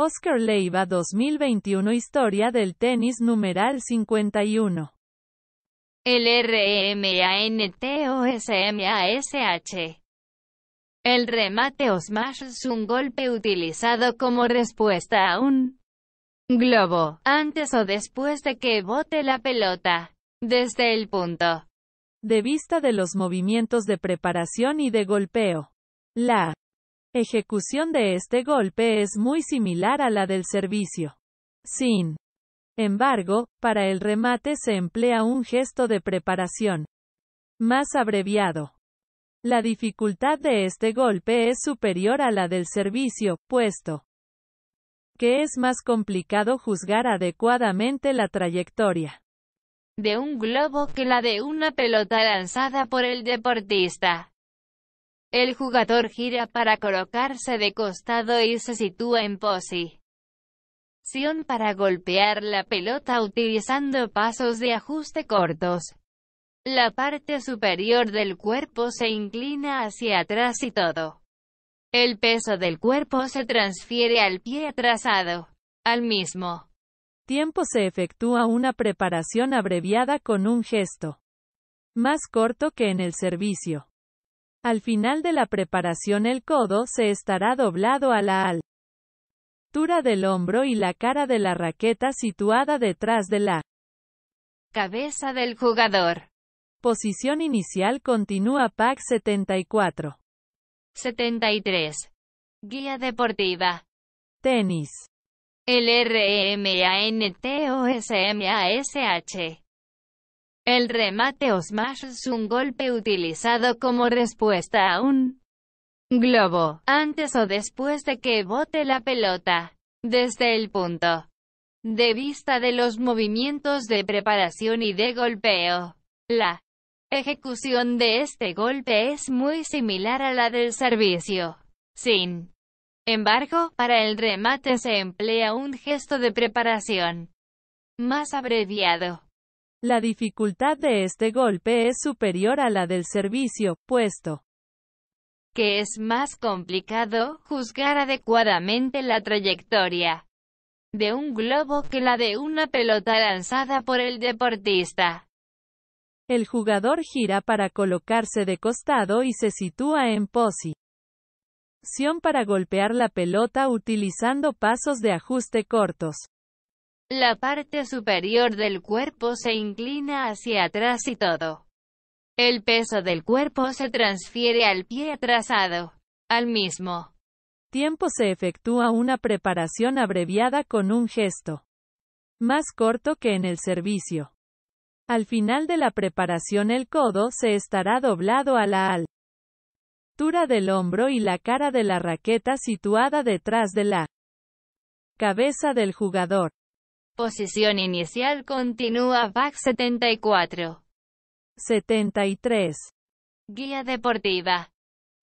Oscar Leiva 2021 Historia del tenis numeral 51. El R-E-M-A-N-T-O-S-M-A-S-H El remate o smash es un golpe utilizado como respuesta a un globo, antes o después de que bote la pelota, desde el punto de vista de los movimientos de preparación y de golpeo. La Ejecución de este golpe es muy similar a la del servicio. Sin embargo, para el remate se emplea un gesto de preparación. Más abreviado. La dificultad de este golpe es superior a la del servicio, puesto que es más complicado juzgar adecuadamente la trayectoria de un globo que la de una pelota lanzada por el deportista. El jugador gira para colocarse de costado y se sitúa en posición para golpear la pelota utilizando pasos de ajuste cortos. La parte superior del cuerpo se inclina hacia atrás y todo. El peso del cuerpo se transfiere al pie atrasado. Al mismo tiempo se efectúa una preparación abreviada con un gesto más corto que en el servicio. Al final de la preparación el codo se estará doblado a la altura del hombro y la cara de la raqueta situada detrás de la cabeza del jugador. Posición inicial continúa PAC 74. 73. Guía deportiva. Tenis. L-R-E-M-A-N-T-O-S-M-A-S-H. El remate o smash es un golpe utilizado como respuesta a un globo, antes o después de que bote la pelota. Desde el punto de vista de los movimientos de preparación y de golpeo, la ejecución de este golpe es muy similar a la del servicio. Sin embargo, para el remate se emplea un gesto de preparación más abreviado. La dificultad de este golpe es superior a la del servicio, puesto que es más complicado juzgar adecuadamente la trayectoria de un globo que la de una pelota lanzada por el deportista. El jugador gira para colocarse de costado y se sitúa en posición para golpear la pelota utilizando pasos de ajuste cortos. La parte superior del cuerpo se inclina hacia atrás y todo. El peso del cuerpo se transfiere al pie atrasado. Al mismo tiempo se efectúa una preparación abreviada con un gesto más corto que en el servicio. Al final de la preparación el codo se estará doblado a la altura del hombro y la cara de la raqueta situada detrás de la cabeza del jugador. Posición inicial continúa back 74. 73. Guía deportiva.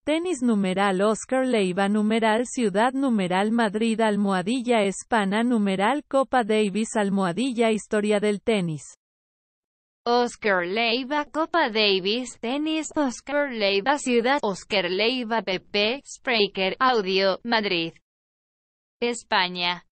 Tenis numeral Oscar Leiva numeral Ciudad numeral Madrid almohadilla Hispana numeral Copa Davis almohadilla Historia del tenis. Oscar Leiva Copa Davis Tenis Oscar Leiva Ciudad Oscar Leiva PP Spreaker Audio Madrid España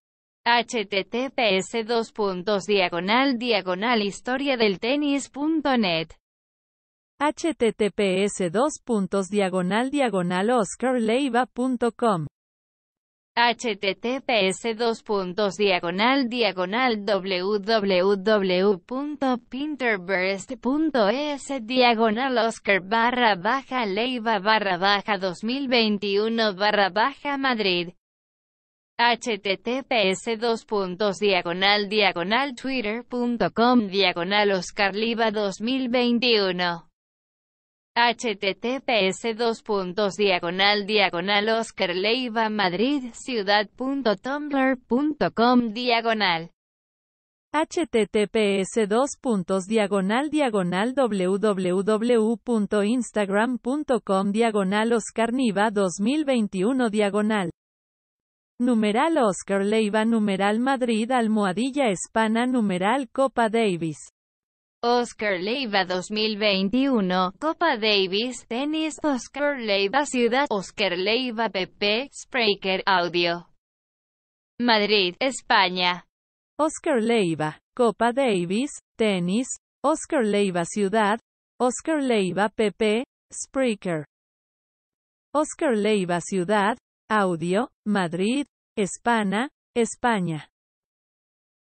https dos puntos diagonal diagonal historia del https dos puntos diagonal diagonal oscarleiva.com https dos puntos diagonal diagonal www.pinterburst.es diagonal oscar barra baja leiva barra baja 2021 barra baja madrid https dos puntos diagonal diagonal twitter.com diagonal oscarliva 2021 https dos puntos diagonal diagonal oscarleiva madrid ciudad.tumblr.com diagonal https dos puntos diagonal diagonal www.instagram.com diagonal oscarniva 2021 diagonal Numeral Oscar Leiva Numeral Madrid Almohadilla Hispana Numeral Copa Davis Oscar Leiva 2021, Copa Davis, Tenis, Oscar Leiva Ciudad, Oscar Leiva PP, Spreaker Audio. Madrid, España. Oscar Leiva, Copa Davis, Tenis, Oscar Leiva Ciudad, Oscar Leiva PP, Spreaker. Oscar Leiva Ciudad, Audio, Madrid, Hispana, España.